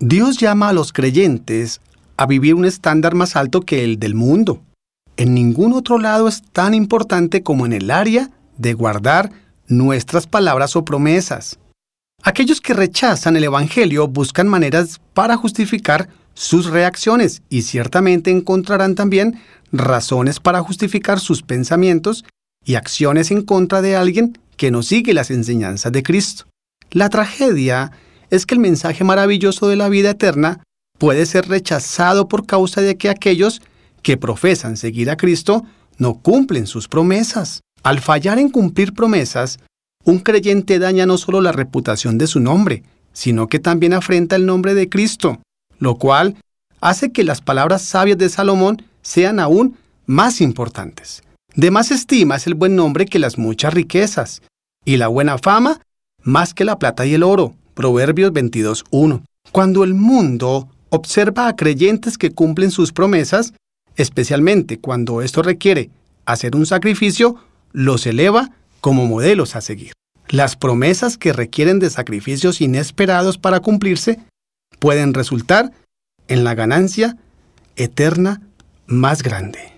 Dios llama a los creyentes a vivir un estándar más alto que el del mundo. En ningún otro lado es tan importante como en el área de guardar nuestras palabras o promesas. Aquellos que rechazan el Evangelio buscan maneras para justificar sus reacciones y ciertamente encontrarán también razones para justificar sus pensamientos y acciones en contra de alguien que no sigue las enseñanzas de Cristo. La tragedia es que el mensaje maravilloso de la vida eterna puede ser rechazado por causa de que aquellos que profesan seguir a Cristo no cumplen sus promesas. Al fallar en cumplir promesas, un creyente daña no solo la reputación de su nombre, sino que también afrenta el nombre de Cristo, lo cual hace que las palabras sabias de Salomón sean aún más importantes. De más estima es el buen nombre que las muchas riquezas, y la buena fama más que la plata y el oro. Proverbios 22.1. Cuando el mundo observa a creyentes que cumplen sus promesas, especialmente cuando esto requiere hacer un sacrificio, los eleva como modelos a seguir. Las promesas que requieren de sacrificios inesperados para cumplirse pueden resultar en la ganancia eterna más grande.